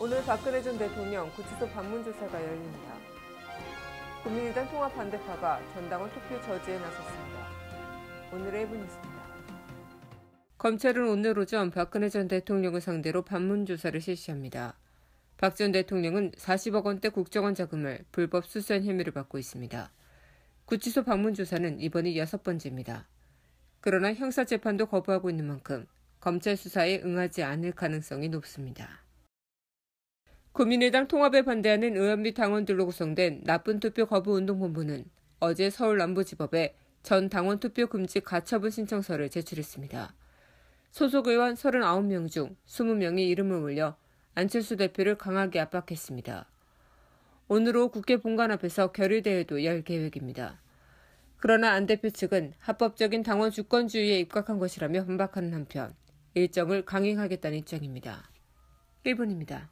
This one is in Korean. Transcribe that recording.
오늘 박근혜 전 대통령 구치소 방문 조사가 열립니다. 국민의당 통합 반대파가 전당원 투표 저지에 나섰습니다. 오늘의 분이었습니다 검찰은 오늘 오전 박근혜 전 대통령을 상대로 반문 조사를 실시합니다. 박 전 대통령은 40억 원대 국정원 자금을 불법 수수한 혐의를 받고 있습니다. 구치소 방문 조사는 이번이 여섯 번째입니다. 그러나 형사재판도 거부하고 있는 만큼 검찰 수사에 응하지 않을 가능성이 높습니다. 국민의당 통합에 반대하는 의원 및 당원들로 구성된 나쁜 투표 거부 운동본부는 어제 서울 남부지법에 전 당원 투표 금지 가처분 신청서를 제출했습니다. 소속 의원 39명 중 20명이 이름을 올려 안철수 대표를 강하게 압박했습니다. 오늘 오후 국회 본관 앞에서 결의대회도 열 계획입니다. 그러나 안 대표 측은 합법적인 당원 주권주의에 입각한 것이라며 반박하는 한편 일정을 강행하겠다는 입장입니다. 1분입니다.